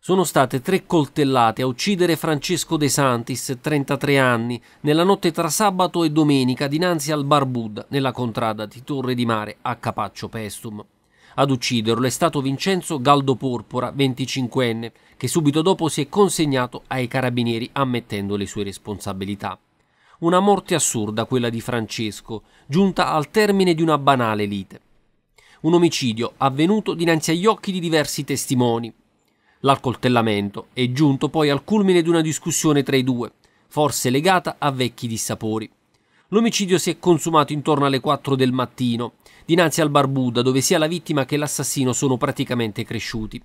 Sono state tre coltellate a uccidere Francesco De Santis, 33 anni, nella notte tra sabato e domenica dinanzi al Barbuda, nella contrada di Torre di Mare a Capaccio Pestum. Ad ucciderlo è stato Vincenzo Galdo Porpora, 25enne, che subito dopo si è consegnato ai carabinieri ammettendo le sue responsabilità. Una morte assurda quella di Francesco, giunta al termine di una banale lite. Un omicidio avvenuto dinanzi agli occhi di diversi testimoni, L'accoltellamento è giunto poi al culmine di una discussione tra i due, forse legata a vecchi dissapori. L'omicidio si è consumato intorno alle 4 del mattino, dinanzi al Barbuda, dove sia la vittima che l'assassino sono praticamente cresciuti.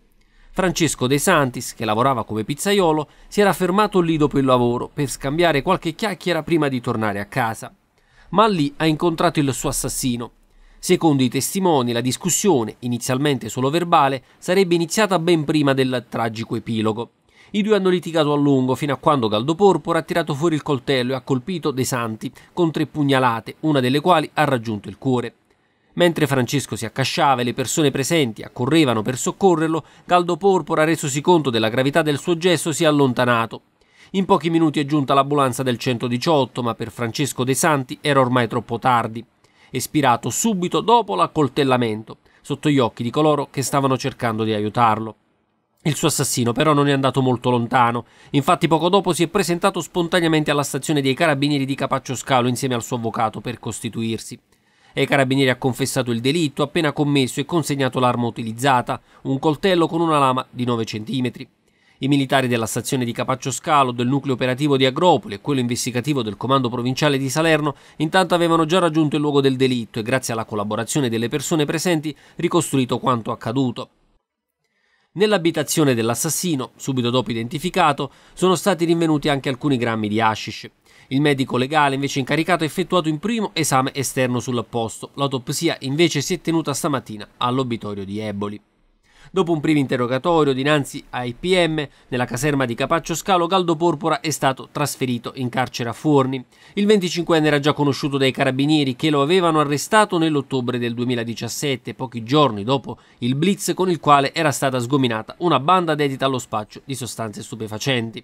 Francesco De Santis, che lavorava come pizzaiolo, si era fermato lì dopo il lavoro per scambiare qualche chiacchiera prima di tornare a casa. Ma lì ha incontrato il suo assassino, Secondo i testimoni, la discussione, inizialmente solo verbale, sarebbe iniziata ben prima del tragico epilogo. I due hanno litigato a lungo fino a quando Galdo Porpora ha tirato fuori il coltello e ha colpito De Santi con tre pugnalate, una delle quali ha raggiunto il cuore. Mentre Francesco si accasciava e le persone presenti accorrevano per soccorrerlo, Caldo Porpora, resosi conto della gravità del suo gesto, si è allontanato. In pochi minuti è giunta l'ambulanza del 118, ma per Francesco De Santi era ormai troppo tardi espirato subito dopo l'accoltellamento, sotto gli occhi di coloro che stavano cercando di aiutarlo. Il suo assassino però non è andato molto lontano, infatti poco dopo si è presentato spontaneamente alla stazione dei carabinieri di Capaccio Scalo insieme al suo avvocato per costituirsi. E Ai carabinieri ha confessato il delitto appena commesso e consegnato l'arma utilizzata, un coltello con una lama di 9 centimetri. I militari della stazione di Capaccio Scalo, del nucleo operativo di Agropoli e quello investigativo del comando provinciale di Salerno intanto avevano già raggiunto il luogo del delitto e grazie alla collaborazione delle persone presenti ricostruito quanto accaduto. Nell'abitazione dell'assassino, subito dopo identificato, sono stati rinvenuti anche alcuni grammi di hashish. Il medico legale invece incaricato ha effettuato un primo esame esterno sul posto. L'autopsia invece si è tenuta stamattina all'obitorio di Eboli. Dopo un primo interrogatorio dinanzi ai PM nella caserma di Capaccio Scalo, Galdo Porpora è stato trasferito in carcere a Forni. Il 25enne era già conosciuto dai carabinieri che lo avevano arrestato nell'ottobre del 2017, pochi giorni dopo il blitz con il quale era stata sgominata una banda dedita allo spaccio di sostanze stupefacenti.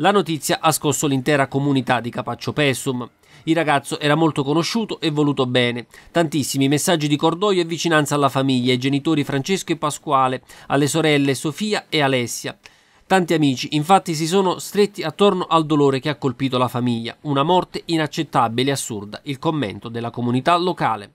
La notizia ha scosso l'intera comunità di Capaccio Pessum. Il ragazzo era molto conosciuto e voluto bene. Tantissimi messaggi di cordoglio e vicinanza alla famiglia, ai genitori Francesco e Pasquale, alle sorelle Sofia e Alessia. Tanti amici infatti si sono stretti attorno al dolore che ha colpito la famiglia, una morte inaccettabile e assurda, il commento della comunità locale.